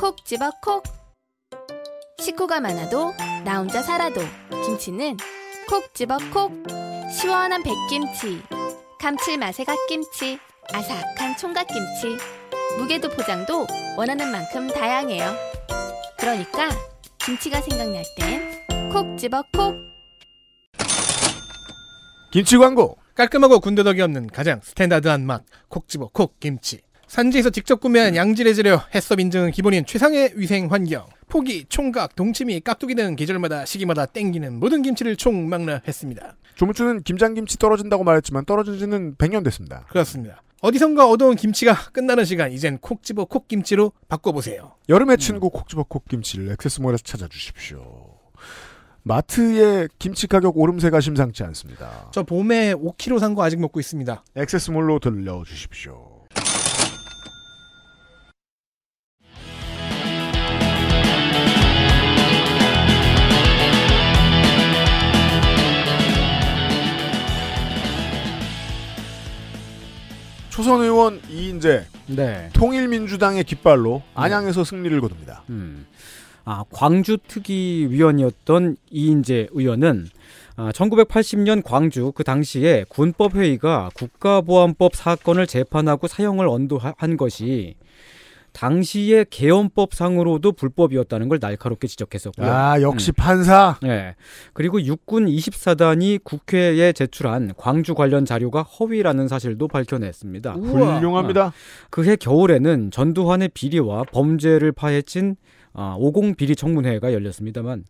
콕 집어 콕. 식구가 많아도 나 혼자 살아도 김치는 콕 집어 콕. 시원한 백김치, 감칠맛의 갓김치, 아삭한 총각김치. 무게도 포장도 원하는 만큼 다양해요. 그러니까 김치가 생각날 땐 콕 집어 콕. 김치 광고 깔끔하고 군더더기 없는 가장 스탠다드한 맛 콕 집어 콕 김치. 산지에서 직접 구매한 양질의재료, 햇섭 인증은 기본인 최상의 위생 환경. 포기, 총각, 동치미, 깍두기 등 계절마다 시기마다 땡기는 모든 김치를 총망라했습니다. 조물주는 김장김치 떨어진다고 말했지만 떨어진 지는 100년 됐습니다. 그렇습니다. 어디선가 얻어온 김치가 끝나는 시간 이젠 콕 집어 콕김치로 바꿔보세요. 여름의 친구 음. 콕 집어 콕김치를 액세스몰에서 찾아주십시오. 마트의 김치 가격 오름세가 심상치 않습니다. 저 봄에 5kg 산 거 아직 먹고 있습니다. 액세스몰로 들려주십시오. 초선 의원 이인재 네. 통일민주당의 깃발로 네. 안양에서 음. 승리를 거둡니다. 음. 아, 광주 특위 위원이었던 이인재 의원은 1980년 아, 광주 그 당시에 군법회의가 국가보안법 사건을 재판하고 사형을 언도한 것이 당시의 개헌법상으로도 불법이었다는 걸 날카롭게 지적했었고요. 아, 역시 음. 판사. 네. 그리고 육군 24단이 국회에 제출한 광주 관련 자료가 허위라는 사실도 밝혀냈습니다. 우와. 훌륭합니다. 어. 그해 겨울에는 전두환의 비리와 범죄를 파헤친 아, 5 비리 청문회가 열렸습니다만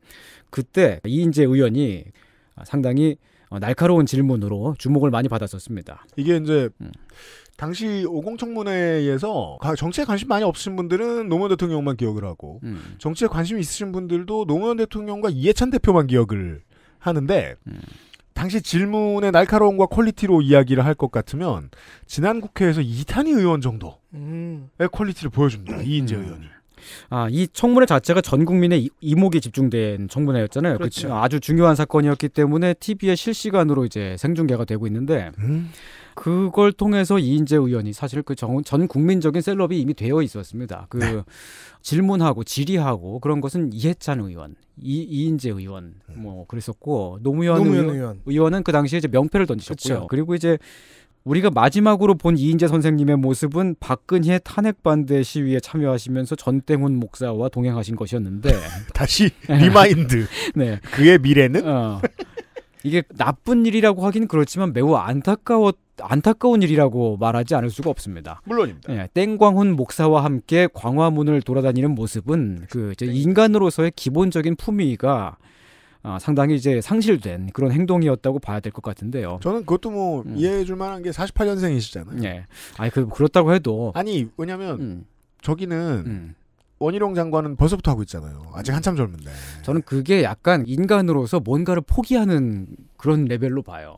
그때 이인재 의원이 상당히 어, 날카로운 질문으로 주목을 많이 받았었습니다. 이게 이제 음. 당시 오공청문회에서 정치에 관심 많이 없으신 분들은 노무현 대통령만 기억을 하고 음. 정치에 관심 있으신 분들도 노무현 대통령과 이해찬 대표만 기억을 하는데 음. 당시 질문의 날카로움과 퀄리티로 이야기를 할 것 같으면 지난 국회에서 이탄희 의원 정도의 음. 퀄리티를 보여줍니다. 음. 이인재 의원이. 아, 이 청문회 자체가 전 국민의 이목이 집중된 청문회였잖아요. 그 그렇죠. 그, 아주 중요한 사건이었기 때문에 TV에 실시간으로 이제 생중계가 되고 있는데 음. 그걸 통해서 이인재 의원이 사실 그 전 국민적인 셀럽이 이미 되어 있었습니다. 그 네. 질문하고 질의하고 그런 것은 이해찬 의원, 이, 이인재 의원 음. 뭐 그랬었고 노무현, 노무현 의원. 은그 당시에 이제 명패를 던지셨고요. 그쵸. 그리고 이제 우리가 마지막으로 본 이인재 선생님의 모습은 박근혜 탄핵 반대 시위에 참여하시면서 전땡훈 목사와 동행하신 것이었는데 다시 리마인드. 네. 그의 미래는 어. 이게 나쁜 일이라고 하긴 그렇지만 매우 안타까웠 안타까운 일이라고 말하지 않을 수가 없습니다. 물론입니다. 예, 땡광훈 목사와 함께 광화문을 돌아다니는 모습은 그 네. 인간으로서의 기본적인 품위가 아, 상당히 이제 상실된 그런 행동이었다고 봐야 될 것 같은데요. 저는 그것도 뭐 음. 이해해줄 만한 게 48년생이시잖아요. 예. 아니 그 그렇다고 해도 아니 왜냐면 음. 저기는 음. 원희룡 장관은 벌써부터 하고 있잖아요. 아직 한참 젊은데. 저는 그게 약간 인간으로서 뭔가를 포기하는 그런 레벨로 봐요.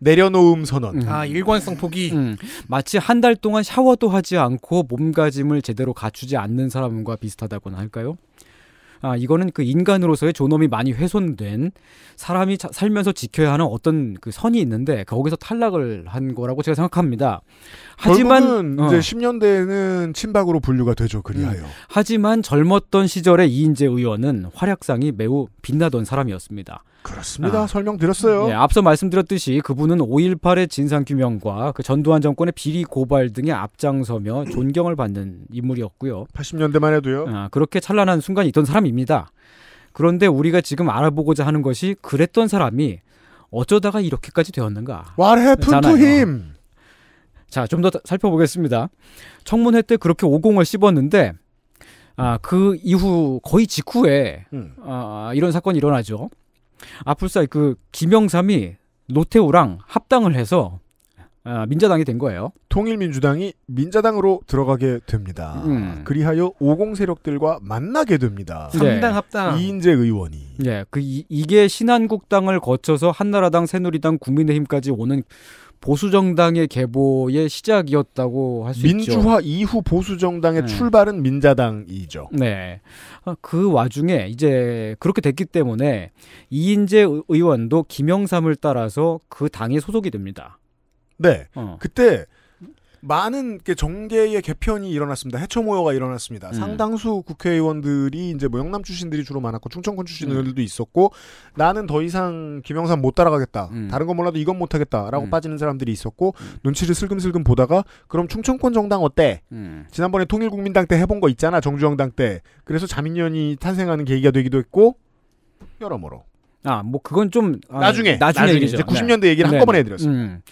내려놓음 선언. 음. 아 일관성 포기. 음. 마치 한 달 동안 샤워도 하지 않고 몸가짐을 제대로 갖추지 않는 사람과 비슷하다고나 할까요? 아 이거는 그 인간으로서의 존엄이 많이 훼손된 사람이 자, 살면서 지켜야 하는 어떤 그 선이 있는데 거기서 탈락을 한 거라고 제가 생각합니다. 하지만 어. 이제 어. 10년대에는 친박으로 분류가 되죠. 그리하여. 음. 하지만 젊었던 시절의 이인재 의원은 활약상이 매우 빛나던 사람이었습니다. 그렇습니다. 아, 설명드렸어요. 네, 앞서 말씀드렸듯이 그분은 5.18의 진상규명과 그 전두환 정권의 비리 고발 등의 앞장서며 존경을 받는 인물이었고요. 80년대만 해도요. 아, 그렇게 찬란한 순간이 있던 사람입니다. 그런데 우리가 지금 알아보고자 하는 것이 그랬던 사람이 어쩌다가 이렇게까지 되었는가. What happened to him? 자, 좀 더 살펴보겠습니다. 청문회 때 그렇게 오공을 씹었는데 아, 그 이후 거의 직후에 음. 아, 이런 사건이 일어나죠. 아풀사이 그 김영삼이 노태우랑 합당을 해서 아, 민자당이 된 거예요. 통일민주당이 민자당으로 들어가게 됩니다. 음. 그리하여 오공 세력들과 만나게 됩니다. 3당 네. 합당. 이인재 의원이. 네, 그 이, 게 신한국당을 거쳐서 한나라당, 새누리당, 국민의힘까지 오는 보수 정당의 개보의 시작이었다고 할 수 있죠. 민주화 이후 보수 정당의 네. 출발은 민자당이죠. 네. 아, 그 와중에 이제 그렇게 됐기 때문에 이인재 의원도 김영삼을 따라서 그 당에 소속이 됩니다. 네. 어. 그때 많은 정계의 개편이 일어났습니다. 해초 모여가 일어났습니다. 음. 상당수 국회의원들이 이제 뭐 영남 출신들이 주로 많았고 충청권 출신들도 음. 있었고 나는 더 이상 김영삼 못 따라가겠다. 음. 다른 건 몰라도 이건 못하겠다라고 음. 빠지는 사람들이 있었고 음. 눈치를 슬금슬금 보다가 그럼 충청권 정당 어때? 음. 지난번에 통일국민당 때 해본 거 있잖아 정주영당 때. 그래서 자민련이 탄생하는 계기가 되기도 했고 여러모로. 아, 뭐 그건 좀 아, 나중에 나중에, 나중에 이제 90년대 얘기를 네. 한꺼번에 네. 해드렸어요. 음.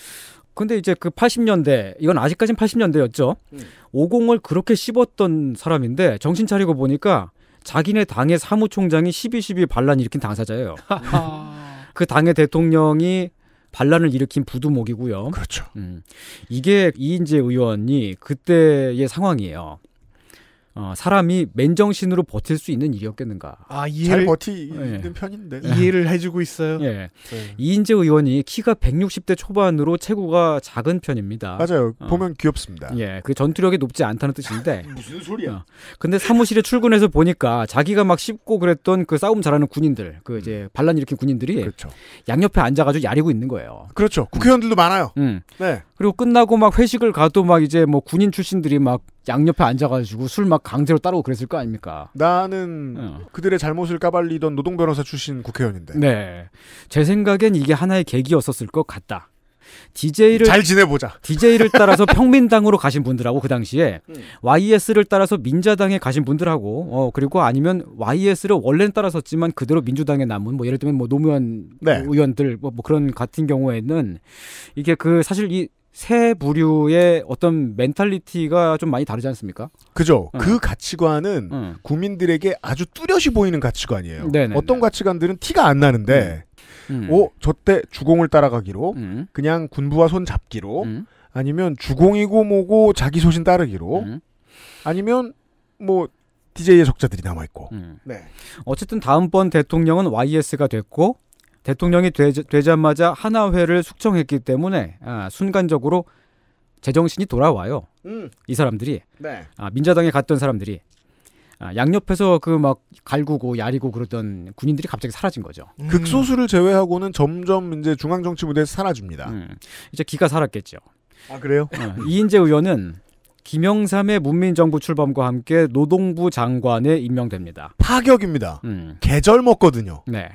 근데 이제 그 80년대 이건 아직까진 80년대였죠. 음. 50을 그렇게 씹었던 사람인데 정신 차리고 보니까 자기네 당의 사무총장이 12.12 반란 일으킨 당사자예요. 아. 그 당의 대통령이 반란을 일으킨 부두목이고요. 그렇죠. 음. 이게 이인재 의원이 그때의 상황이에요. 어, 사람이 맨정신으로 버틸 수 있는 일이었겠는가. 아, 이해를, 잘 버티는 예. 편인데. 예. 이해를 해주고 있어요. 예. 네. 이인재 의원이 키가 160대 초반으로 체구가 작은 편입니다. 맞아요. 어. 보면 귀엽습니다. 예. 그 전투력이 높지 않다는 뜻인데. 무슨 소리야. 어. 근데 사무실에 출근해서 보니까 자기가 막 씹고 그랬던 그 싸움 잘하는 군인들, 그 이제 음. 반란 일으킨 군인들이 그렇죠. 양옆에 앉아가지고 야리고 있는 거예요. 그렇죠. 음. 국회의원들도 음. 많아요. 음. 네. 그리고 끝나고 막 회식을 가도 막 이제 뭐 군인 출신들이 막 양옆에 앉아가지고 술막 강제로 따르고 그랬을 거 아닙니까? 나는 어. 그들의 잘못을 까발리던 노동 변호사 출신 국회의원인데. 네. 제 생각엔 이게 하나의 계기였었을 것 같다. DJ를 잘 지내보자. DJ를 따라서 평민당으로 가신 분들하고 그 당시에 음. YS를 따라서 민자당에 가신 분들하고 어 그리고 아니면 YS를 원래는 따라섰지만 그대로 민주당에 남은 뭐 예를 들면 뭐 노무현 네. 의원들 뭐, 뭐, 그런 같은 경우에는 이게 그 사실 이세 부류의 어떤 멘탈리티가 좀 많이 다르지 않습니까? 그죠. 응. 그 가치관은 응. 국민들에게 아주 뚜렷이 보이는 가치관이에요. 네네네. 네, 네. 어떤 가치관들은 티가 안 나는데, 음. 오, 어, 음. 저때 주공을 따라가기로, 음. 그냥 군부와 손 잡기로, 음. 아니면 주공이고 뭐고 자기 소신 따르기로, 음. 아니면 뭐 DJ의 적자들이 남아있고. 음. 네. 어쨌든 다음번 대통령은 YS가 됐고, 대통령이 되자, 마자 하나회를 숙청했기 때문에 아, 순간적으로 제정신이 돌아와요. 음. 이 사람들이 네. 아, 민자당에 갔던 사람들이 아, 양옆에서 그 막 갈구고 야리고 그러던 군인들이 갑자기 사라진 거죠. 음. 극소수를 제외하고는 점점 이제 중앙 정치 무대에서 사라집니다. 음. 이제 기가 살았겠죠. 아 그래요? 어, 이인재 의원은 김영삼의 문민정부 출범과 함께 노동부 장관에 임명됩니다. 파격입니다. 음. 계절 먹거든요. 네.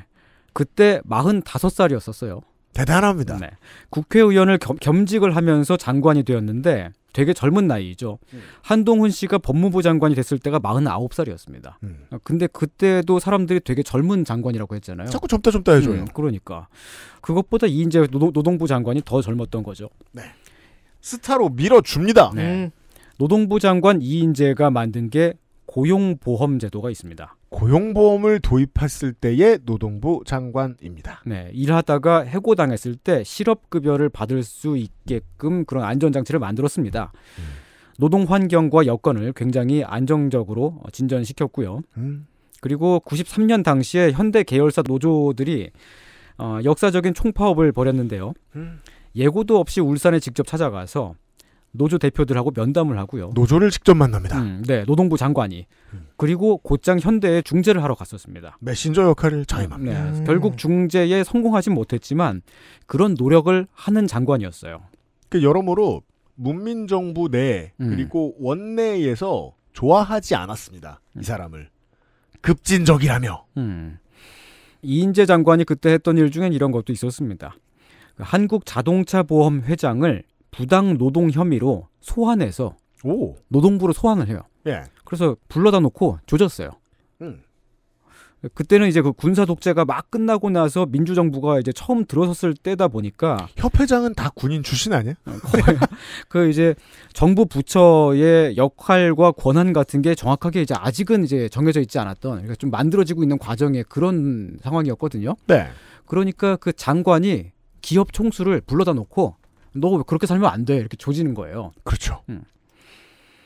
그때 45살이었었어요. 대단합니다. 네. 국회의원을 겸, 직을 하면서 장관이 되었는데 되게 젊은 나이죠. 음. 한동훈 씨가 법무부 장관이 됐을 때가 49살이었습니다. 음. 어, 근데 그때도 사람들이 되게 젊은 장관이라고 했잖아요. 자꾸 젊다 젊다 해줘요. 음, 그러니까 그것보다 이인재 노동, 부 장관이 더 젊었던 거죠. 네. 스타로 밀어줍니다. 네. 음. 노동부 장관 이인재가 만든 게 고용보험제도가 있습니다. 고용보험을 도입했을 때의 노동부 장관입니다. 네, 일하다가 해고당했을 때 실업급여를 받을 수 있게끔 그런 안전장치를 만들었습니다. 음. 노동 환경과 여건을 굉장히 안정적으로 어, 진전시켰고요. 음. 그리고 93년 당시에 현대 계열사 노조들이 어, 역사적인 총파업을 벌였는데요. 음. 예고도 없이 울산에 직접 찾아가서 노조 대표들하고 면담을 하고요. 노조를 직접 만납니다. 음, 네, 노동부 장관이 음. 그리고 곧장 현대에 중재를 하러 갔었습니다. 메신저 역할을 자임합니다. 음, 네, 결국 중재에 성공하진 못했지만 그런 노력을 하는 장관이었어요. 그 여러모로 문민정부 내 음. 그리고 원내에서 좋아하지 않았습니다. 이 음. 사람을 급진적이라며. 이인재 장관이 그때 했던 일 중엔 이런 것도 있었습니다. 그 한국 자동차 보험 회장을 부당 노동 혐의로 소환해서 오. 노동부로 소환을 해요. 예. 그래서 불러다 놓고 조졌어요. 음. 그때는 이제 그 군사 독재가 막 끝나고 나서 민주정부가 이제 처음 들어섰을 때다 보니까 협회장은 다 군인 출신 아니야? 어, 그 이제 정부 부처의 역할과 권한 같은 게 정확하게 이제 아직은 이제 정해져 있지 않았던 그러니까 좀 만들어지고 있는 과정의 그런 상황이었거든요. 네. 그러니까 그 장관이 기업 총수를 불러다 놓고 너 그렇게 살면 안 돼. 이렇게 조지는 거예요. 그렇죠. 음.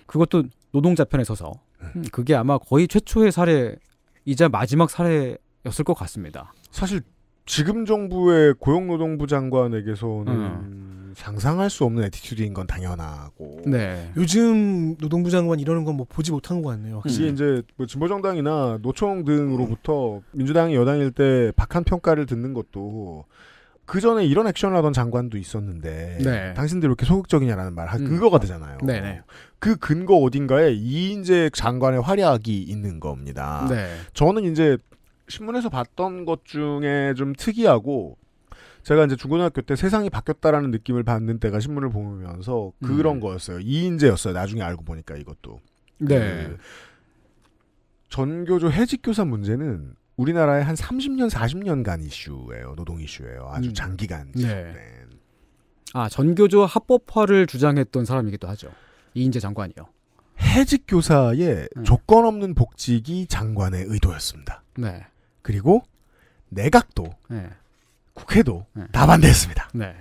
그것도 노동자 편에 서서 음. 그게 아마 거의 최초의 사례이자 마지막 사례였을 것 같습니다. 사실 지금 정부의 고용노동부 장관에게서는 음. 상상할 수 없는 에티튜드인 건 당연하고 네. 요즘 노동부 장관 이러는 건 뭐 보지 못한 것 같네요. 확실히 음. 이제 뭐 진보정당이나 노총 등으로부터 민주당이 여당일 때 박한 평가를 듣는 것도 그 전에 이런 액션을 하던 장관도 있었는데 네. 당신들 왜 이렇게 소극적이냐라는 말 음. 그거가 되잖아요. 네네. 네. 그 근거 어딘가에 이인재 장관의 활약이 있는 겁니다. 네. 저는 이제 신문에서 봤던 것 중에 좀 특이하고 제가 이제 중고등학교 때 세상이 바뀌었다라는 느낌을 받는 때가 신문을 보면서 그런 음. 거였어요. 이인재였어요. 나중에 알고 보니까 이것도. 네. 그 전교조 해직 교사 문제는 우리나라의 한 30년, 40년간 이슈예요. 노동 이슈예요. 아주 음. 장기간. 네. 아, 전교조 합법화를 주장했던 사람이기도 하죠. 이인재 장관이요. 해직 교사의 네. 조건 없는 복직이 장관의 의도였습니다. 네. 그리고 내각도 네. 국회도 다 반대했습니다. 네.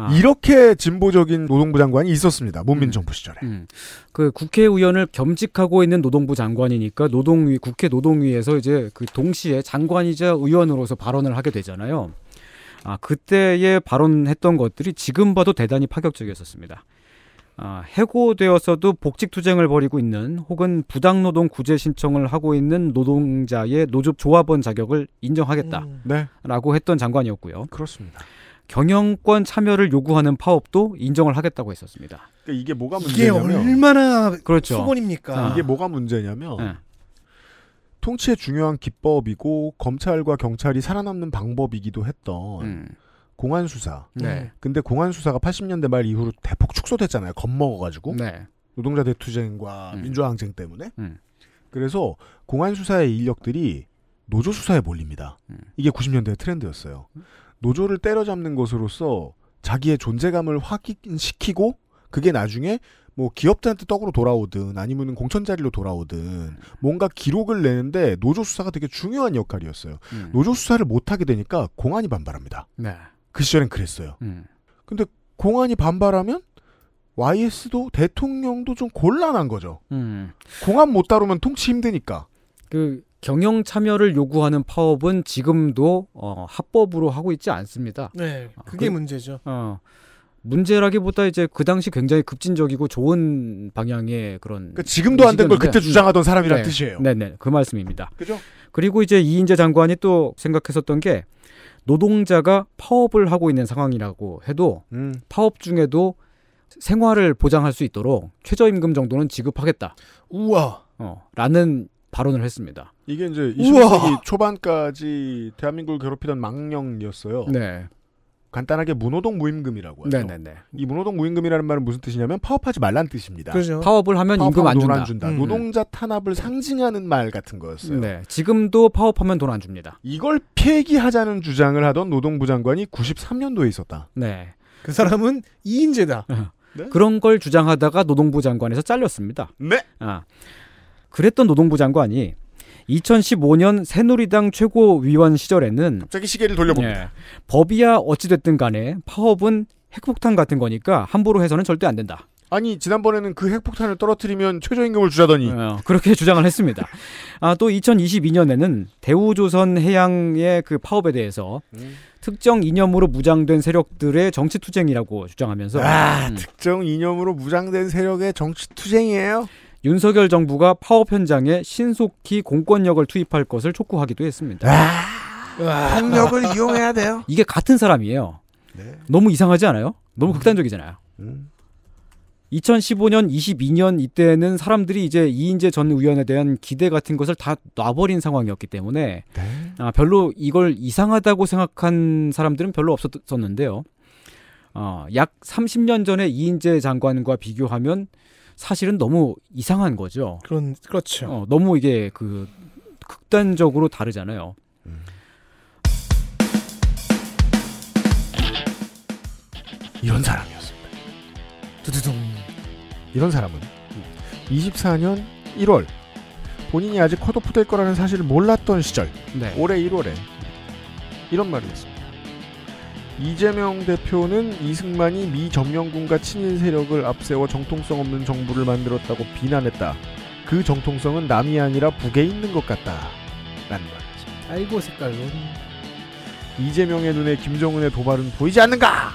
아. 이렇게 진보적인 노동부 장관이 있었습니다. 문민 정부 시절에. 음. 그 국회의원을 겸직하고 있는 노동부 장관이니까 노동위 국회 노동위에서 이제 그 동시에 장관이자 의원으로서 발언을 하게 되잖아요. 아, 그때의 발언했던 것들이 지금 봐도 대단히 파격적이었습니다. 아, 해고되어서도 복직투쟁을 벌이고 있는 혹은 부당노동 구제 신청을 하고 있는 노동자의 노조 조합원 자격을 인정하겠다라고 음. 네. 했던 장관이었고요. 그렇습니다. 경영권 참여를 요구하는 파업도 인정을 하겠다고 했었습니다. 그러니까 이게 뭐가 문제냐면 이게 얼마나 그렇죠. 수건입니까? 아. 이게 뭐가 문제냐면 네. 통치의 중요한 기법이고 검찰과 경찰이 살아남는 방법이기도 했던 음. 공안 수사. 네. 근데 공안 수사가 80년대 말 이후로 대폭 축소됐잖아요. 겁먹어가지고 네. 노동자 대투쟁과 음. 민주 항쟁 때문에. 음. 그래서 공안 수사의 인력들이 노조 수사에 몰립니다. 음. 이게 90년대 트렌드였어요. 노조를 때려잡는 것으로서 자기의 존재감을 확인시키고 그게 나중에 뭐기업들한테 떡으로 돌아오든 아니면 공천 자리로 돌아오든 뭔가 기록을 내는데 노조 수사가 되게 중요한 역할이었어요. 음. 노조 수사를 못 하게 되니까 공안이 반발합니다. 네. 그 시절엔 그랬어요. 음. 근데 공안이 반발하면 YS도 대통령도 좀 곤란한 거죠. 음. 공안 못 다루면 통치 힘드니까. 그 경영 참여를 요구하는 파업은 지금도 어, 합법으로 하고 있지 않습니다. 네, 아, 그게 그, 문제죠. 어, 문제라기보다 이제 그 당시 굉장히 급진적이고 좋은 방향의 그런 그러니까 지금도 안 된 걸 그때 주장하던 음. 사람이란 네, 뜻이에요. 네, 네, 그 말씀입니다. 그죠? 그리고 이제 이인재 장관이 또 생각했었던 게 노동자가 파업을 하고 있는 상황이라고 해도 음. 파업 중에도 생활을 보장할 수 있도록 최저임금 정도는 지급하겠다. 우와. 어, 라는 발언을 했습니다. 이게 이제 20세기 초반까지 대한민국을 괴롭히던 망령이었어요. 네. 간단하게 무노동 무임금이라고 해요. 네네네. 이 무노동 무임금이라는 말은 무슨 뜻이냐면 파업하지 말란 뜻입니다. 그렇죠. 파업을 하면 파업 임금 안 준다. 안 준다. 음. 노동자 탄압을 상징하는 말 같은 거였어요. 네. 지금도 파업하면 돈 안 줍니다. 이걸 폐기하자는 주장을 하던 노동부 장관이 93년도에 있었다. 네. 그 사람은 이인재다. 어. 네? 그런 걸 주장하다가 노동부 장관에서 잘렸습니다. 네. 아. 그랬던 노동부 장관이 2015년 새누리당 최고위원 시절에는 갑자기 시계를 돌려봅니다. 예, 법이야 어찌됐든 간에 파업은 핵폭탄 같은 거니까 함부로 해서는 절대 안 된다. 아니 지난번에는 그 핵폭탄을 떨어뜨리면 최저임금을 주자더니 어, 그렇게 주장을 했습니다. 아, 또 2022년에는 대우조선 해양의 그 파업에 대해서 음. 특정 이념으로 무장된 세력들의 정치 투쟁이라고 주장하면서 아, 음. 특정 이념으로 무장된 세력의 정치 투쟁이에요? 윤석열 정부가 파업 현장에 신속히 공권력을 투입할 것을 촉구하기도 했습니다. 폭력을 이용해야 돼요. 이게 같은 사람이에요. 네. 너무 이상하지 않아요? 너무 음. 극단적이잖아요. 음. 2015년, 22년 이때는 사람들이 이제 이인재 전 의원에 대한 기대 같은 것을 다 놔버린 상황이었기 때문에 네. 아, 별로 이걸 이상하다고 생각한 사람들은 별로 없었는데요. 어, 약 30년 전에 이인재 장관과 비교하면 사실은 너무 이상한 거죠. 그런 그렇죠. 어, 너무 이게 그 극단적으로 다르잖아요. 음. 이런 사람이었습니다. 두두둥. 이런 사람은 24년 1월 본인이 아직 컷오프 될 거라는 사실을 몰랐던 시절 네. 올해 1월에 이런 말을 했습니다. 이재명 대표는 이승만이 미 점령군과 친인 세력을 앞세워 정통성 없는 정부를 만들었다고 비난했다. 그 정통성은 남이 아니라 북에 있는 것 같다. 라는 말이죠. 아이고 색깔로. 이재명의 눈에 김정은의 도발은 보이지 않는가?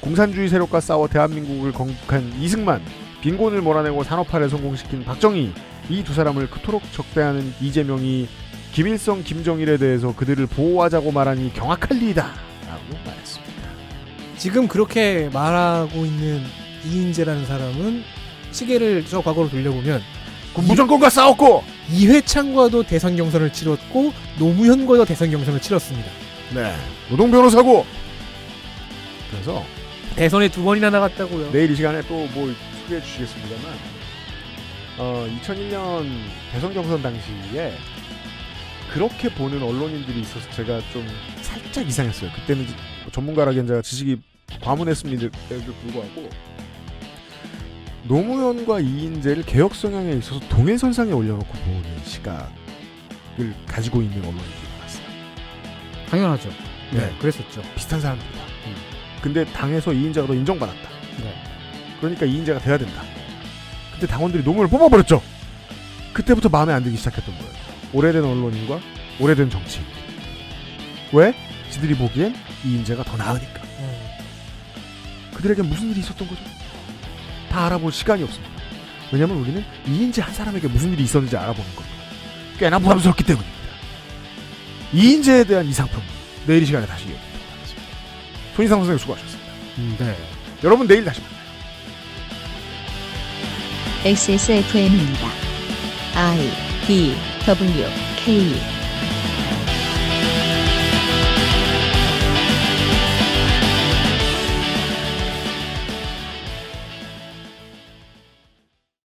공산주의 세력과 싸워 대한민국을 건국한 이승만, 빈곤을 몰아내고 산업화를 성공시킨 박정희, 이 두 사람을 그토록 적대하는 이재명이 김일성, 김정일에 대해서 그들을 보호하자고 말하니 경악할 리이다. 말했습니다. 지금 그렇게 말하고 있는 이인재라는 사람은 시계를 저 과거로 돌려보면 군정권과 싸웠고 이회창과도 대선 경선을 치렀고 노무현과도 대선 경선을 치렀습니다. 네, 노동 변호사고 그래서 대선에 두 번이나 나갔다고요. 내일 이 시간에 또 뭐 소개해 주시겠습니다만 어, 2001년 대선 경선 당시에 그렇게 보는 언론인들이 있어서 제가 좀 살짝 이상했어요. 그때는 뭐 전문가라기엔 제가 지식이 과문했음에도 불구하고 노무현과 이인재를 개혁 성향에 있어서 동해선상에 올려놓고 보는 시각을 가지고 있는 언론인들이 많았어요. 당연하죠. 네, 네. 그랬었죠. 비슷한 사람들이다. 음. 근데 당에서 이인재가 인정받았다. 네. 그러니까 이인재가 돼야 된다. 그때 당원들이 노무현을 뽑아버렸죠. 그때부터 마음에 안 들기 시작했던 거예요. 오래된 언론인과 오래된 정치인. 왜? 지들이 보기엔 이 인재가 더 나으니까. 음. 그들에게 무슨 일이 있었던 거죠? 다 알아볼 시간이 없습니다. 왜냐면 우리는 이 인재 한 사람에게 무슨 일이 있었는지 알아보는 겁니다. 꽤나 부담스럽기 때문입니다. 이 인재에 대한 이상평 내일 이 시간에 다시 이어드리도록 하겠습니다. 손희상 선생님 수고하셨습니다. 음, 네. 여러분 내일 다시 만나요. XSFM입니다. I D W K